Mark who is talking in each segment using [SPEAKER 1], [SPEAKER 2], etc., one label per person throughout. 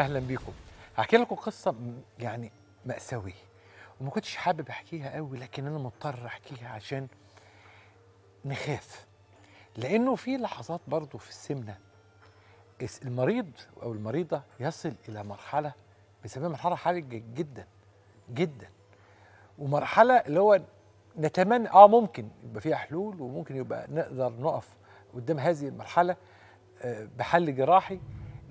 [SPEAKER 1] اهلا بيكم هحكي لكم قصه يعني ماساويه وما كنتش حابب احكيها قوي لكن انا مضطر احكيها عشان نخاف لانه في لحظات برضو في السمنه المريض او المريضه يصل الى مرحله بنسميها مرحله حرجه جدا جدا ومرحله اللي هو نتمنى اه ممكن يبقى فيها حلول وممكن يبقى نقدر نقف قدام هذه المرحله آه، بحل جراحي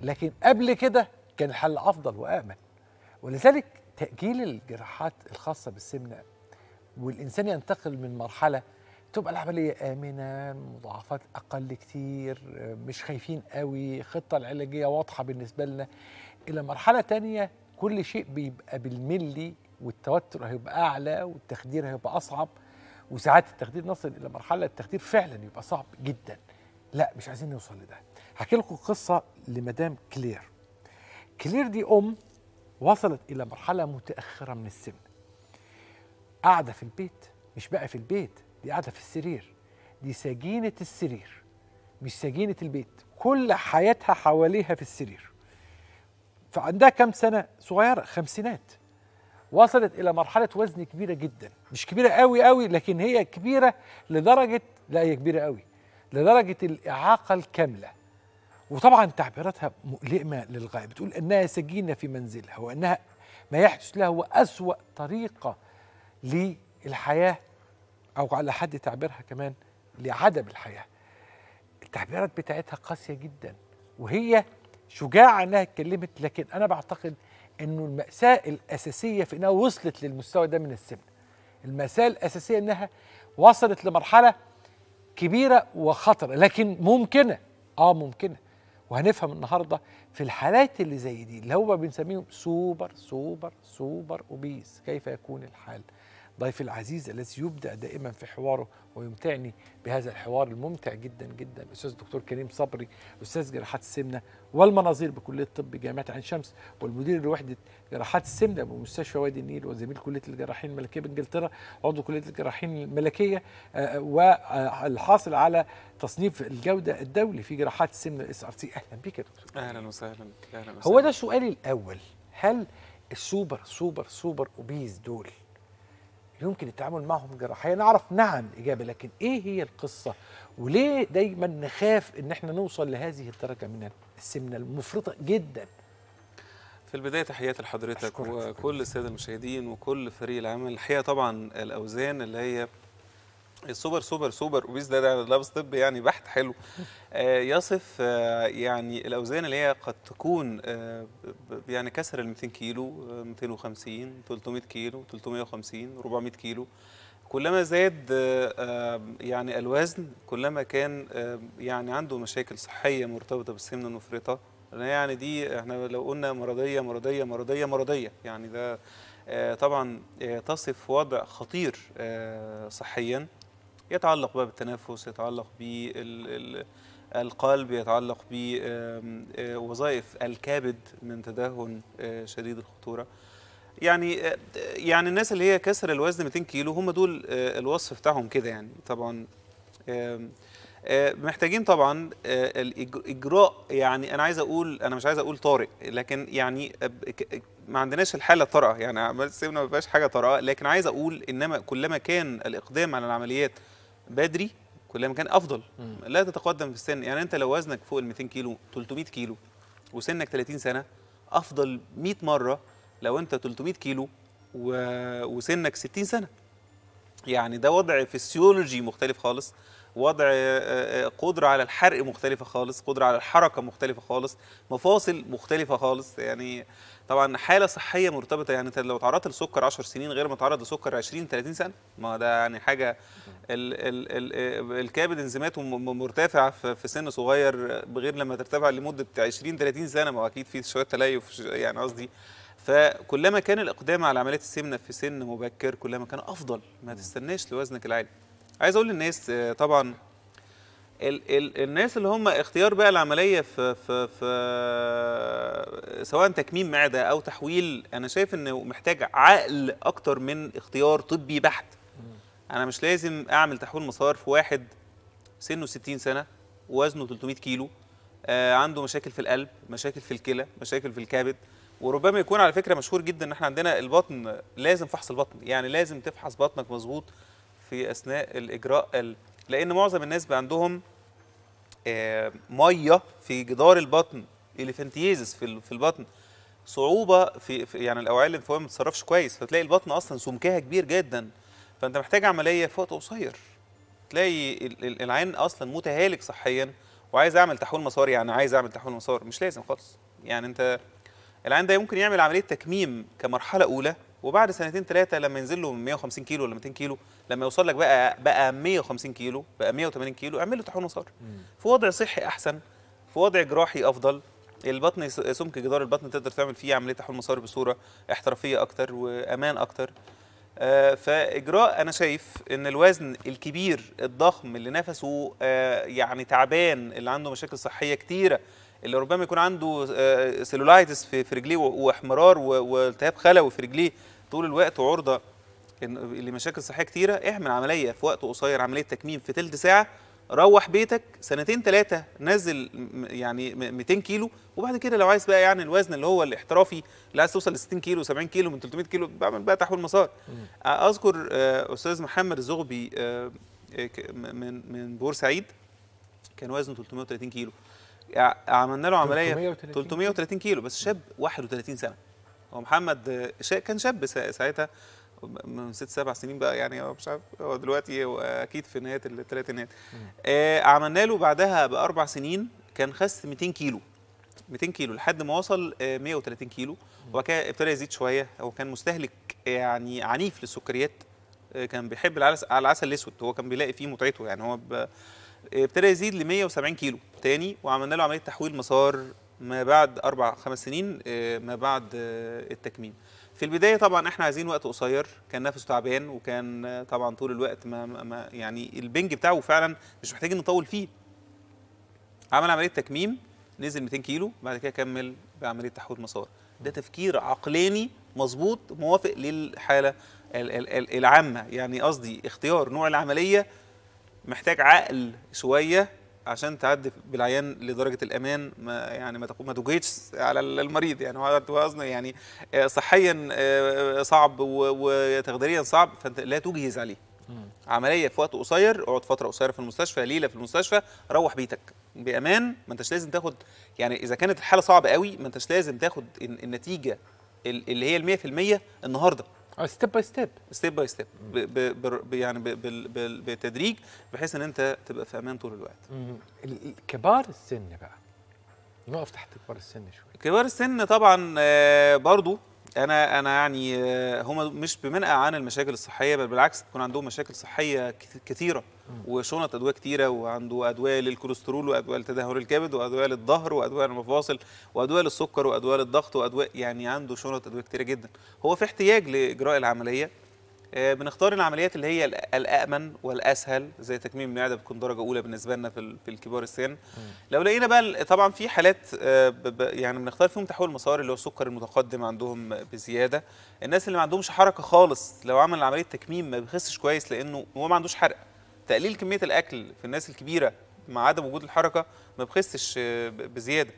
[SPEAKER 1] لكن قبل كده كان الحل افضل وامن ولذلك تاجيل الجراحات الخاصه بالسمنه والانسان ينتقل من مرحله تبقى العمليه امنه مضاعفات اقل كتير مش خايفين قوي الخطه العلاجيه واضحه بالنسبه لنا الى مرحله تانية كل شيء بيبقى بالملي والتوتر هيبقى اعلى والتخدير هيبقى اصعب وساعات التخدير نصل الى مرحله التخدير فعلا يبقى صعب جدا لا مش عايزين نوصل لده هحكي لكم قصه لمدام كلير كلير دي أم وصلت إلى مرحلة متأخرة من السن قاعدة في البيت مش بقى في البيت دي قاعدة في السرير دي سجينة السرير مش سجينة البيت كل حياتها حواليها في السرير فعندها كم سنة صغيرة خمسينات وصلت إلى مرحلة وزن كبيرة جدا مش كبيرة قوي قوي لكن هي كبيرة لدرجة لا هي كبيرة قوي لدرجة الإعاقة الكاملة وطبعا تعبيراتها مؤلمة للغاية بتقول أنها سجينة في منزلها وأنها ما يحدث لها هو أسوأ طريقة للحياة أو على حد تعبيرها كمان لعدم الحياة التعبيرات بتاعتها قاسية جدا وهي شجاعة أنها اتكلمت لكن أنا بعتقد أنه المأساة الأساسية في أنها وصلت للمستوى ده من السجن المأساة الأساسية أنها وصلت لمرحلة كبيرة وخطرة لكن ممكنة آه ممكنة وهنفهم النهارده في الحالات اللي زي دي اللي هو بنسميهم سوبر سوبر سوبر اوبيس كيف يكون الحال ضيفي العزيز الذي يبدا دائما في حواره ويمتعني بهذا الحوار الممتع جدا جدا الاستاذ الدكتور كريم صبري استاذ جراحات السمنه والمناظير بكليه طب جامعه عين شمس والمدير لوحده جراحات السمنه بمستشفى وادي النيل وزميل كليه الجراحين الملكيه بانجلترا عضو كليه الجراحين الملكيه آه، والحاصل على تصنيف الجوده الدولي في جراحات السمنه الاس ار سي اهلا بك يا
[SPEAKER 2] دكتور اهلا وسهلا اهلا وسهلا هو ده سؤالي
[SPEAKER 1] الاول هل السوبر سوبر سوبر اوبيز دول يمكن التعامل معهم جراحيا نعرف نعم الاجابه لكن ايه هي القصه وليه دايما نخاف ان احنا نوصل لهذه الدرجه من السمنه المفرطه جدا
[SPEAKER 2] في البدايه تحياتي لحضرتك وكل الساده المشاهدين وكل فريق العمل الحقيقه طبعا الاوزان اللي هي السوبر سوبر سوبر اوبيس ده ده لابس طب يعني بحت حلو آه، يصف آه، يعني الاوزان اللي هي قد تكون آه، يعني كسر ال 200 كيلو 250 300 كيلو 350 400 كيلو كلما زاد يعني الوزن كلما كان يعني عنده مشاكل صحيه مرتبطه بالسمنه المفرطه يعني دي احنا لو قلنا مرضيه مرضيه مرضيه مرضيه يعني ده طبعا تصف وضع خطير صحيا يتعلق بقى بالتنفس يتعلق بالقلب يتعلق بوظائف الكبد من تدهن شديد الخطوره يعني يعني الناس اللي هي كسر الوزن 200 كيلو هم دول الوصف بتاعهم كده يعني طبعا محتاجين طبعا الاجراء يعني انا عايز اقول انا مش عايز اقول طارئ لكن يعني ما عندناش الحاله طارئه يعني سيبنا ما فيهاش حاجه طارئه لكن عايز اقول انما كلما كان الاقدام على العمليات بدري ما كان افضل مم. لا تتقدم في السن يعني انت لو وزنك فوق ال 200 كيلو 300 كيلو وسنك 30 سنه افضل 100 مره لو انت 300 كيلو و... وسنك 60 سنه يعني ده وضع فسيولوجي مختلف خالص وضع آه، آه، قدرة على الحرق مختلفة خالص قدرة على الحركة مختلفة خالص مفاصل مختلفة خالص يعني طبعا حالة صحية مرتبطة يعني انت لو تعرضت لسكر 10 سنين غير ما تعرض لسكر 20 30 سنة ما ده يعني حاجة ال ال ال آه، الكبد انزيماته مرتفعة في سن صغير غير لما ترتفع لمدة 20 30 سنة ما اكيد في شوية تليف يعني قصدي فكلما كان الاقدام على عمليه السمنه في سن مبكر كلما كان افضل ما تستناش لوزنك العالي عايز اقول للناس آه، طبعا ال ال الناس اللي هم اختيار بقى العمليه في في في سواء تكميم معده او تحويل انا شايف انه محتاج عقل اكتر من اختيار طبي بحت انا مش لازم اعمل تحويل مسار في واحد سنه 60 سنه وزنه 300 كيلو آه، عنده مشاكل في القلب مشاكل في الكلى مشاكل في الكبد وربما يكون على فكره مشهور جدا ان احنا عندنا البطن لازم فحص البطن يعني لازم تفحص بطنك مظبوط في اثناء الاجراء لان معظم الناس بقى عندهم آه، ميه في جدار البطن اليفنتيزس في البطن صعوبه في يعني الاوعيه الليمفاويه ما بتتصرفش كويس فتلاقي البطن اصلا سمكها كبير جدا فانت محتاج عمليه في وقت قصير تلاقي العين اصلا متهالك صحيا وعايز اعمل تحويل مسار يعني عايز اعمل تحويل مسار مش لازم خالص يعني انت العين ده ممكن يعمل عمليه تكميم كمرحله اولى وبعد سنتين ثلاثه لما ينزل له من 150 كيلو ولا 200 كيلو لما يوصل لك بقى بقى 150 كيلو بقى 180 كيلو اعمل له طحون وصدر في وضع صحي احسن في وضع جراحي افضل البطن سمك جدار البطن تقدر تعمل فيه عمليه تحول مصاري بصوره احترافيه اكتر وامان اكتر آه، فاجراء انا شايف ان الوزن الكبير الضخم اللي نفسه آه، يعني تعبان اللي عنده مشاكل صحيه كتيره اللي ربما يكون عنده سيلولايتس آه، آه، في رجليه واحمرار والتهاب خلوي في رجليه طول الوقت وعرضه لمشاكل صحيه كتيره اعمل عمليه في وقت قصير عمليه تكميم في ثلث ساعه روح بيتك سنتين ثلاثه نزل يعني 200 كيلو وبعد كده لو عايز بقى يعني الوزن اللي هو الاحترافي اللي عايز توصل ل 60 كيلو 70 كيلو من 300 كيلو بعمل بقى تحويل مسار اذكر آه، استاذ محمد الزغبي من من بورسعيد كان وزنه 330 كيلو عملنا له عمليه 330, 330 كيلو بس شاب 31 سنه هو محمد كان شاب ساعتها من ست سبع سنين بقى يعني هو مش عارف هو دلوقتي اكيد في نهايه الثلاثينات آه عملنا له بعدها باربع سنين كان خس 200 كيلو 200 كيلو لحد ما وصل 130 آه، كيلو وبعد كده ابتدى يزيد شويه هو كان مستهلك آه، يعني عنيف للسكريات آه، كان بيحب العسل الاسود هو كان بيلاقي فيه متعته يعني هو آه، ابتدى يزيد ل 170 كيلو تاني وعملنا له عمليه تحويل مسار ما بعد اربع خمس سنين آه، ما بعد آه، التكميم في البدايه طبعا احنا عايزين وقت قصير كان نفسه تعبان وكان طبعا طول الوقت ما, ما يعني البنج بتاعه فعلا مش محتاجين نطول فيه عمل عمليه تكميم نزل 200 كيلو بعد كده كمل بعمليه تحويل مسار ده تفكير عقلاني مظبوط موافق للحاله العامه يعني قصدي اختيار نوع العمليه محتاج عقل شويه عشان تعدي بالعيان لدرجه الامان ما يعني ما تقوم ما توجدش على المريض يعني هو وزن يعني آه، صحيا آه، صعب وتخديريا صعب فانت لا تجهز عليه عمليه في وقت قصير اقعد فتره قصيره في المستشفى ليله في المستشفى روح بيتك بامان ما انتش لازم تاخد يعني اذا كانت الحاله صعبه قوي ما انتش لازم تاخد النتيجه اللي هي ال 100% النهارده ستيب باي ستيب ستيب باي ستيب يعني بتدريج بحيث ان انت تبقى في امان طول الوقت
[SPEAKER 1] كبار السن بقى نقف تحت كبار السن شويه
[SPEAKER 2] كبار السن طبعا آه، برضو انا انا يعني آه، هم مش بمنأى عن المشاكل الصحيه بل بالعكس بيكون عندهم مشاكل صحيه كثيره وشنط ادويه كثيره وعنده ادويه للكوليسترول وادويه لتدهور الكبد وادويه للظهر وادويه للمفاصل وادويه للسكر وادويه للضغط وادويه يعني عنده شنط ادويه كثيره جدا هو في احتياج لاجراء العمليه آه، بنختار العمليات اللي هي الامن والاسهل زي تكميم المعده بتكون درجه اولى بالنسبه لنا في في الكبار السن لو لقينا بقى طبعا في حالات آه، يعني بنختار فيهم تحول مسار اللي هو السكر المتقدم عندهم بزياده الناس اللي ما عندهمش حركه خالص لو عمل عمليه تكميم ما بيخسش كويس لانه هو ما عندوش حرق تقليل كميه الاكل في الناس الكبيره مع عدم وجود الحركه ما بخسش آه، بزياده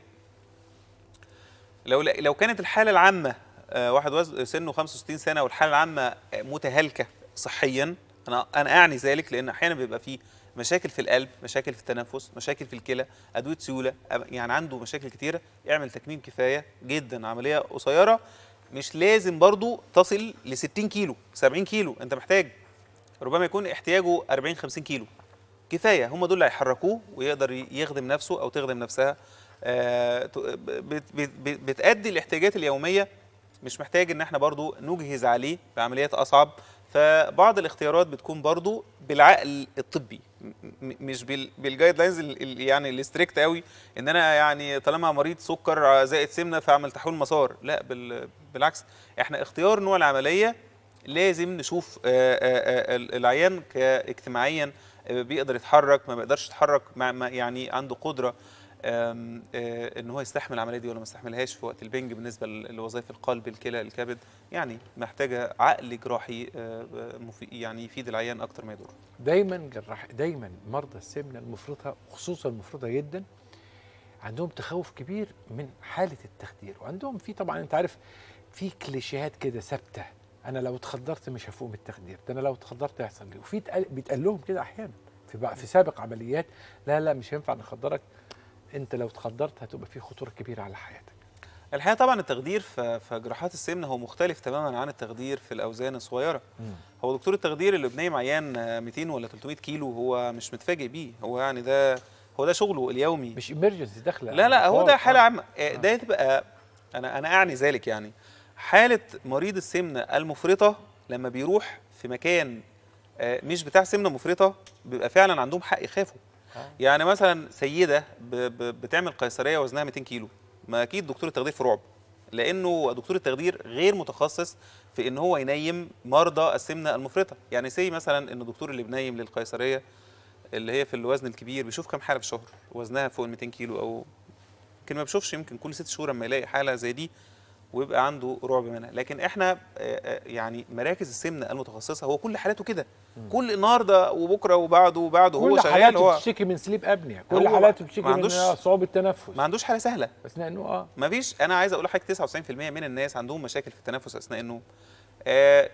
[SPEAKER 2] لو لو كانت الحاله العامه آه، واحد وزن سنه 65 سنه والحاله العامه متهالكه صحيا انا انا اعني ذلك لان احيانا بيبقى فيه مشاكل في القلب مشاكل في التنفس مشاكل في الكلى ادويه سيوله يعني عنده مشاكل كتيره يعمل تكميم كفايه جدا عمليه قصيره مش لازم برضو تصل ل 60 كيلو 70 كيلو انت محتاج ربما يكون احتياجه 40 50 كيلو كفايه هم دول اللي هيحركوه ويقدر يخدم نفسه او تخدم نفسها آه، بتأدي الاحتياجات اليوميه مش محتاج ان احنا برضو نجهز عليه بعمليات اصعب فبعض الاختيارات بتكون برضو بالعقل الطبي مش بالجايد لاينز يعني الاستريكت قوي ان انا يعني طالما مريض سكر زائد سمنه فاعمل تحويل مسار لا بالعكس احنا اختيار نوع العمليه لازم نشوف العيان اجتماعيا بيقدر يتحرك ما بيقدرش يتحرك يعني عنده قدره آه، ان هو يستحمل العمليه دي ولا ما يستحملهاش في وقت البنج بالنسبه لوظائف القلب الكلى الكبد يعني محتاجه عقل جراحي آه، آه، يعني يفيد العيان اكتر ما يضره
[SPEAKER 1] دايما جراح دايما مرضى السمنه المفرطه خصوصا المفرطه جدا عندهم تخوف كبير من حاله التخدير وعندهم في طبعا انت عارف في كليشيهات كده ثابته انا لو اتخدرت مش هفوق التخدير ده انا لو اتخدرت هيحصل لي وفي بيتقال لهم كده احيانا في في سابق عمليات لا لا مش هينفع نخدرك انت لو تخدرت هتبقى في خطوره كبيره على حياتك
[SPEAKER 2] الحقيقه طبعا التخدير في جراحات السمنه هو مختلف تماما عن التخدير في الاوزان الصغيره هو دكتور التخدير اللبناني عيان 200 ولا 300 كيلو هو مش متفاجئ بيه هو يعني ده هو ده شغله اليومي مش امرجنسي
[SPEAKER 1] داخله لا لا هو ده حاله
[SPEAKER 2] عامه آه. ده تبقى انا انا اعني ذلك يعني حاله مريض السمنه المفرطه لما بيروح في مكان آه، مش بتاع سمنه مفرطه بيبقى فعلا عندهم حق يخافوا آه. يعني مثلا سيده بتعمل قيصريه وزنها 200 كيلو ما اكيد دكتور التخدير في رعب لانه دكتور التخدير غير متخصص في ان هو ينيم مرضى السمنه المفرطه يعني سي مثلا ان الدكتور اللي بنيم للقيصريه اللي هي في الوزن الكبير بيشوف كام حاله في الشهر وزنها فوق ال 200 كيلو او يمكن ما بيشوفش يمكن كل ست شهور اما يلاقي حاله زي دي ويبقى عنده رعب منها لكن احنا آه، آه، يعني مراكز السمنه المتخصصه هو كل حالاته كده كل النهارده وبكره وبعده وبعده هو شغال حالاته هو بتشتكي
[SPEAKER 1] من سليب ابنيا كل حالاته بتشتكي من صعوبه التنفس ما عندوش حاله سهله اثناء النوم اه
[SPEAKER 2] ما فيش انا عايز اقول لحضرتك 99% من الناس عندهم مشاكل في التنفس اثناء النوم آه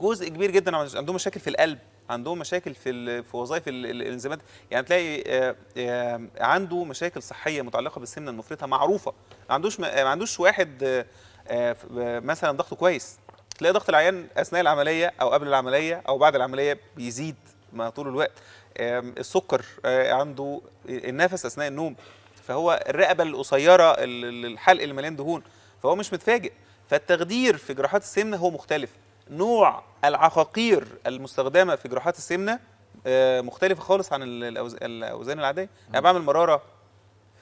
[SPEAKER 2] جزء كبير جدا عندهم مشاكل في القلب عندهم مشاكل في في وظائف الانزيمات يعني تلاقي آه، آه، عنده مشاكل صحيه متعلقه بالسمنه المفرطه معروفه ما عندوش ما عندوش واحد آه، مثلا ضغطه كويس تلاقي ضغط العيان اثناء العمليه او قبل العمليه او بعد العمليه بيزيد مع طول الوقت السكر عنده النفس اثناء النوم فهو الرقبه القصيره الحلق اللي مليان دهون فهو مش متفاجئ فالتخدير في جراحات السمنه هو مختلف نوع العقاقير المستخدمه في جراحات السمنه آه، مختلفه خالص عن الاوزان العاديه انا يعني بعمل مراره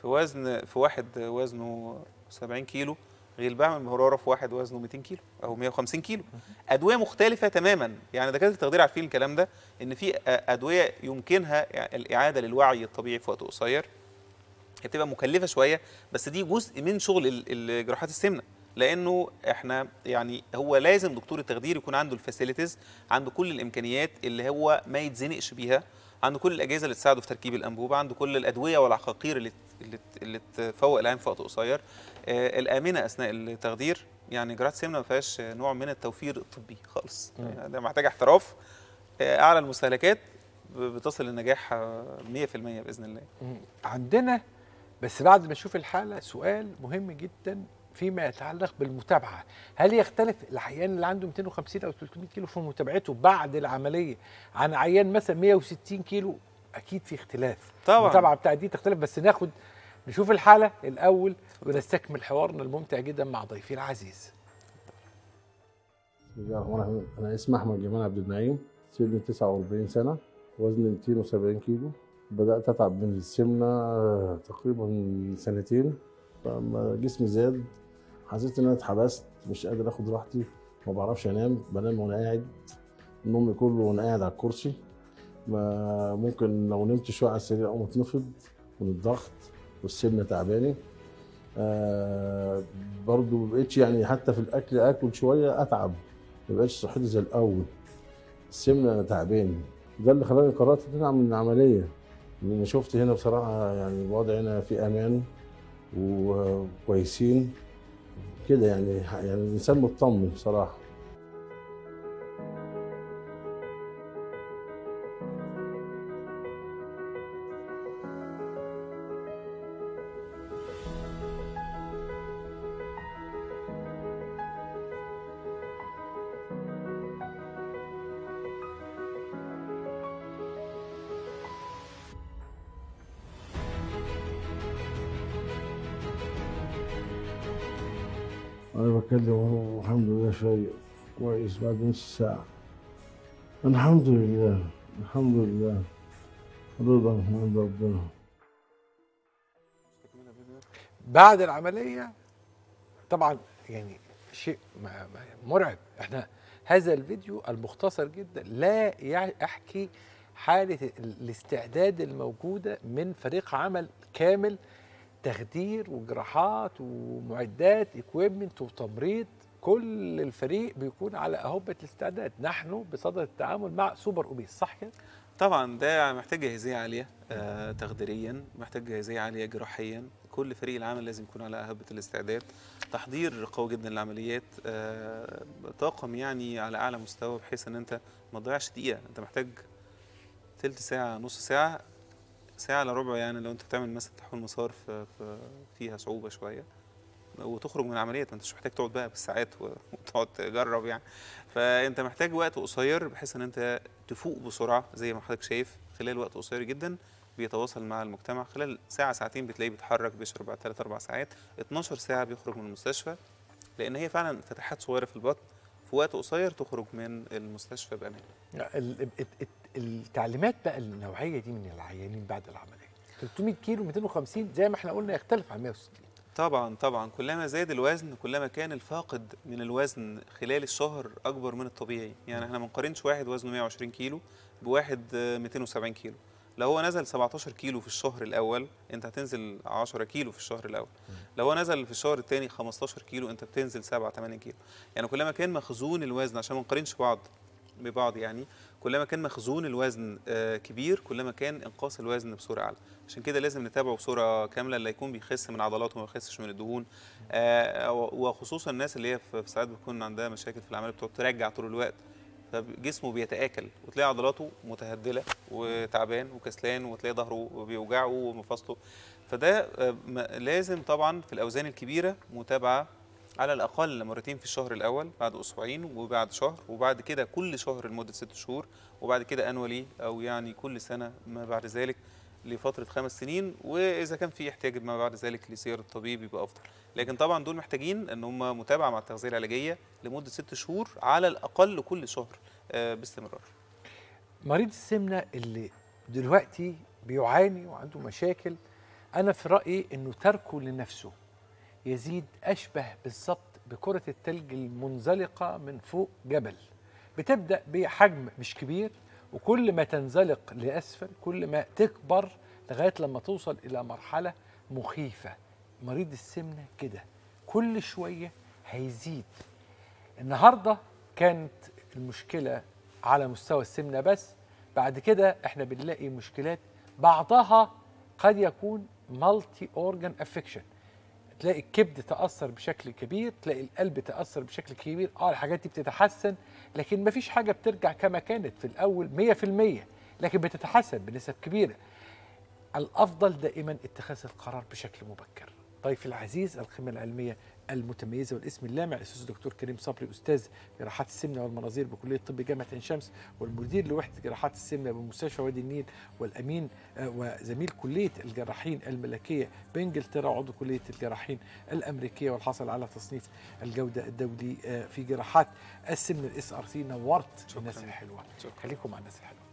[SPEAKER 2] في وزن في واحد وزنه 70 كيلو غير بعمل مراره في واحد وزنه 200 كيلو او 150 كيلو ادويه مختلفه تماما يعني دكاتره التخدير عارفين الكلام ده ان في ادويه يمكنها الاعاده للوعي الطبيعي في وقت قصير هي بتبقى مكلفه شويه بس دي جزء من شغل جراحات السمنه لانه احنا يعني هو لازم دكتور التخدير يكون عنده الفاسيلتيز عنده كل الامكانيات اللي هو ما يتزنقش بيها عنده كل الاجهزه اللي تساعده في تركيب الانبوبه عنده كل الادويه والعقاقير اللي اللي تفوق العين في وقت قصير آه الامنه اثناء التخدير يعني جرات سمنه ما فيهاش نوع من التوفير الطبي خالص يعني ده محتاج احتراف آه اعلى المستهلكات
[SPEAKER 1] بتصل النجاح 100% آه، باذن الله عندنا بس بعد ما اشوف الحاله سؤال مهم جدا فيما يتعلق بالمتابعه هل يختلف العيان اللي عنده 250 او 300 كيلو في متابعته بعد العمليه عن عيان مثلا 160 كيلو اكيد في اختلاف طبعا المتابعه بتاعت دي تختلف بس ناخد نشوف الحاله الاول ونستكمل حوارنا الممتع جدا مع ضيفي العزيز بسم الله الرحمن الرحيم انا اسمي احمد جمال عبد النعيم سني 49 سنه وزني 270 كيلو بدات اتعب من السمنه آه، تقريبا سنتين لما جسمي زاد حسيت ان انا اتحبست مش قادر اخد راحتي ما بعرفش انام بنام وانا قاعد نومي كله وانا قاعد على الكرسي ما ممكن لو نمت شويه على السرير اقوم اتنفض من الضغط والسمنه تعباني آه برضو ما بقتش يعني حتى في الاكل اكل شويه اتعب ما بقتش صحتي زي الاول السمنه انا تعبان ده اللي خلاني قررت ان انا اعمل العمليه لان شفت هنا بصراحه يعني الوضع هنا في امان وكويسين كده يعني يعني الانسان مطمن بصراحه وأنا بكلمه الحمد لله شيء كويس بعد نص ساعة الحمد لله الحمد لله رضا من ربنا بعد العملية طبعا يعني شيء مرعب احنا هذا الفيديو المختصر جدا لا يحكي حالة الاستعداد الموجودة من فريق عمل كامل تخدير وجراحات ومعدات اكويبمنت وتمريض كل الفريق بيكون على اهبه الاستعداد نحن بصدد التعامل مع سوبر اوبيس صح كده طبعا
[SPEAKER 2] ده محتاج جاهزيه عاليه آه تخديريا محتاج جاهزيه عاليه جراحيا كل فريق العمل لازم يكون على اهبه الاستعداد تحضير قوي جدا للعمليات آه طاقم يعني على اعلى مستوى بحيث ان انت ما تضيعش دقيقه انت محتاج ثلث ساعه نص ساعه ساعه الا ربع يعني لو انت بتعمل مثلا تحويل مسار في فيها صعوبه شويه وتخرج من العمليه ما مش محتاج تقعد بقى بالساعات وتقعد تجرب يعني فانت محتاج وقت قصير بحيث ان انت تفوق بسرعه زي ما حضرتك شايف خلال وقت قصير جدا بيتواصل مع المجتمع خلال ساعه ساعتين بتلاقيه بيتحرك بيشرب بعد ثلاث أربع ساعات 12 ساعه بيخرج من المستشفى لان هي فعلا فتحات صغيره في البطن في وقت قصير تخرج من المستشفى بامان
[SPEAKER 1] التعليمات بقى النوعيه دي من العيانين بعد العمليه 300 كيلو 250 زي ما احنا قلنا يختلف عن 160
[SPEAKER 2] طبعا طبعا كلما زاد الوزن كلما كان الفاقد من الوزن خلال الشهر اكبر من الطبيعي يعني احنا ما نقارنش واحد وزنه 120 كيلو بواحد 270 كيلو لو هو نزل 17 كيلو في الشهر الاول انت هتنزل 10 كيلو في الشهر الاول لو هو نزل في الشهر الثاني 15 كيلو انت بتنزل 7 8 كيلو يعني كلما كان مخزون الوزن عشان ما نقارنش بعض ببعض يعني كلما كان مخزون الوزن آه، كبير كلما كان انقاص الوزن بسرعه اعلى عشان كده لازم نتابعه بصوره كامله اللي يكون بيخس من عضلاته وما يخسش من الدهون آه، وخصوصا الناس اللي هي في ساعات بتكون عندها مشاكل في العمل بتقعد ترجع طول الوقت فجسمه بيتاكل وتلاقي عضلاته متهدله وتعبان وكسلان وتلاقي ظهره بيوجعه ومفاصله فده آه، لازم طبعا في الاوزان الكبيره متابعه على الاقل مرتين في الشهر الاول بعد اسبوعين وبعد شهر وبعد كده كل شهر لمده ست شهور وبعد كده انولي او يعني كل سنه ما بعد ذلك لفتره خمس سنين واذا كان في احتياج ما بعد ذلك لزياره الطبيب يبقى افضل لكن طبعا دول محتاجين ان هم متابعه مع التغذيه العلاجيه لمده ست شهور على الاقل كل شهر آه، باستمرار
[SPEAKER 1] مريض السمنه اللي دلوقتي بيعاني وعنده مشاكل انا في رايي انه تركه لنفسه يزيد أشبه بالظبط بكرة التلج المنزلقة من فوق جبل بتبدأ بحجم مش كبير وكل ما تنزلق لأسفل كل ما تكبر لغاية لما توصل إلى مرحلة مخيفة مريض السمنة كده كل شوية هيزيد النهاردة كانت المشكلة على مستوى السمنة بس بعد كده احنا بنلاقي مشكلات بعضها قد يكون مالتي اورجان افكشن تلاقي الكبد تاثر بشكل كبير تلاقي القلب تاثر بشكل كبير اه الحاجات دي بتتحسن لكن مفيش حاجه بترجع كما كانت في الاول 100% لكن بتتحسن بنسب كبيره الافضل دائما اتخاذ القرار بشكل مبكر ضيفي العزيز القيمه العلميه المتميزه والاسم اللامع الاستاذ الدكتور كريم صبري استاذ جراحات السمنه والمناظير بكليه الطب جامعه عين شمس والمدير لوحده جراحات السمنه بمستشفى وادي النيل والامين آه، وزميل كليه الجراحين الملكيه بانجلترا وعضو كليه الجراحين الامريكيه والحاصل على تصنيف الجوده الدولي آه، في جراحات السمنه الاس ار سي نورت الناس الحلوه خليكم مع الناس الحلوه